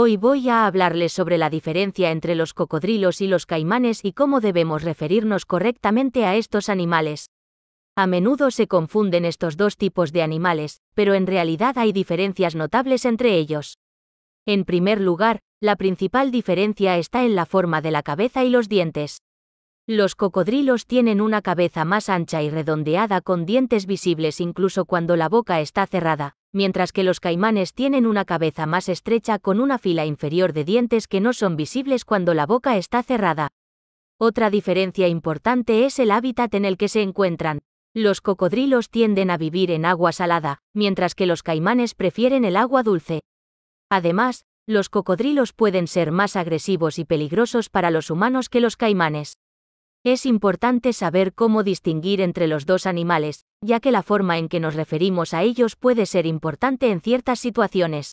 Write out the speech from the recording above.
Hoy voy a hablarles sobre la diferencia entre los cocodrilos y los caimanes y cómo debemos referirnos correctamente a estos animales. A menudo se confunden estos dos tipos de animales, pero en realidad hay diferencias notables entre ellos. En primer lugar, la principal diferencia está en la forma de la cabeza y los dientes. Los cocodrilos tienen una cabeza más ancha y redondeada con dientes visibles incluso cuando la boca está cerrada, mientras que los caimanes tienen una cabeza más estrecha con una fila inferior de dientes que no son visibles cuando la boca está cerrada. Otra diferencia importante es el hábitat en el que se encuentran. Los cocodrilos tienden a vivir en agua salada, mientras que los caimanes prefieren el agua dulce. Además, los cocodrilos pueden ser más agresivos y peligrosos para los humanos que los caimanes. Es importante saber cómo distinguir entre los dos animales, ya que la forma en que nos referimos a ellos puede ser importante en ciertas situaciones.